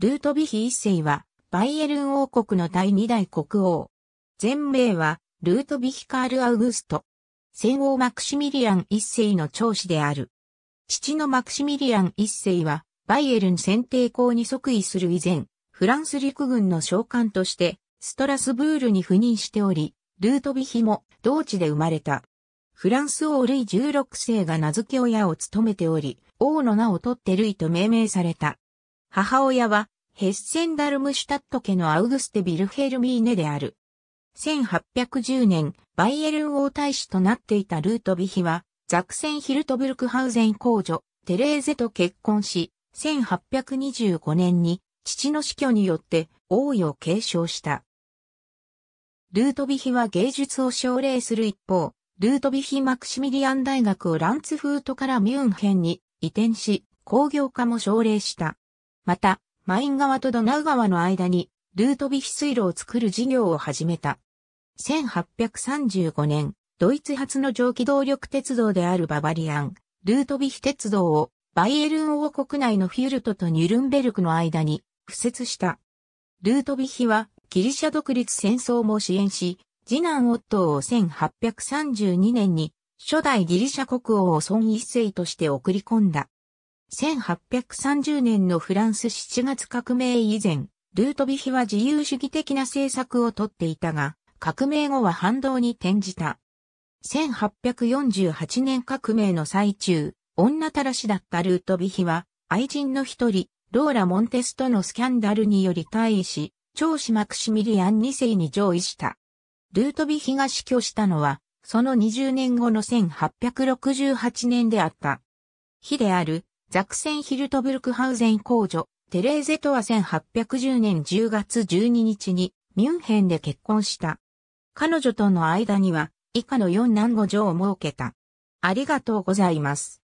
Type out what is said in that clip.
ルートビヒ一世は、バイエルン王国の第二代国王。全名は、ルートビヒカール・アウグスト。戦王マクシミリアン一世の長子である。父のマクシミリアン一世は、バイエルン選定校に即位する以前、フランス陸軍の将官として、ストラスブールに赴任しており、ルートビヒも同地で生まれた。フランス王ルイ16世が名付け親を務めており、王の名を取ってルイと命名された。母親は、ヘッセンダルムシュタット家のアウグステ・ビルヘルミーネである。1810年、バイエルン王大使となっていたルートビヒは、ザクセンヒルトブルクハウゼン公女、テレーゼと結婚し、1825年に父の死去によって王位を継承した。ルートビヒは芸術を奨励する一方、ルートビヒ・マクシミリアン大学をランツフートからミュンヘンに移転し、工業化も奨励した。また、マイン川とドナウ川の間に、ルートビヒ水路を作る事業を始めた。1835年、ドイツ発の蒸気動力鉄道であるババリアン、ルートビヒ鉄道を、バイエルン王国内のフュルトとニュルンベルクの間に、敷設した。ルートビヒは、ギリシャ独立戦争も支援し、次男夫を1832年に、初代ギリシャ国王を孫一世として送り込んだ。1830年のフランス7月革命以前、ルートビヒは自由主義的な政策をとっていたが、革命後は反動に転じた。1848年革命の最中、女たらしだったルートビヒは、愛人の一人、ローラ・モンテストのスキャンダルにより退位し、長子マクシミリアン2世に上位した。ルートビヒが死去したのは、その20年後の1868年であった。日である、ザクセンヒルトブルクハウゼン公女、テレーゼとは1810年10月12日にミュンヘンで結婚した。彼女との間には以下の4男5女を設けた。ありがとうございます。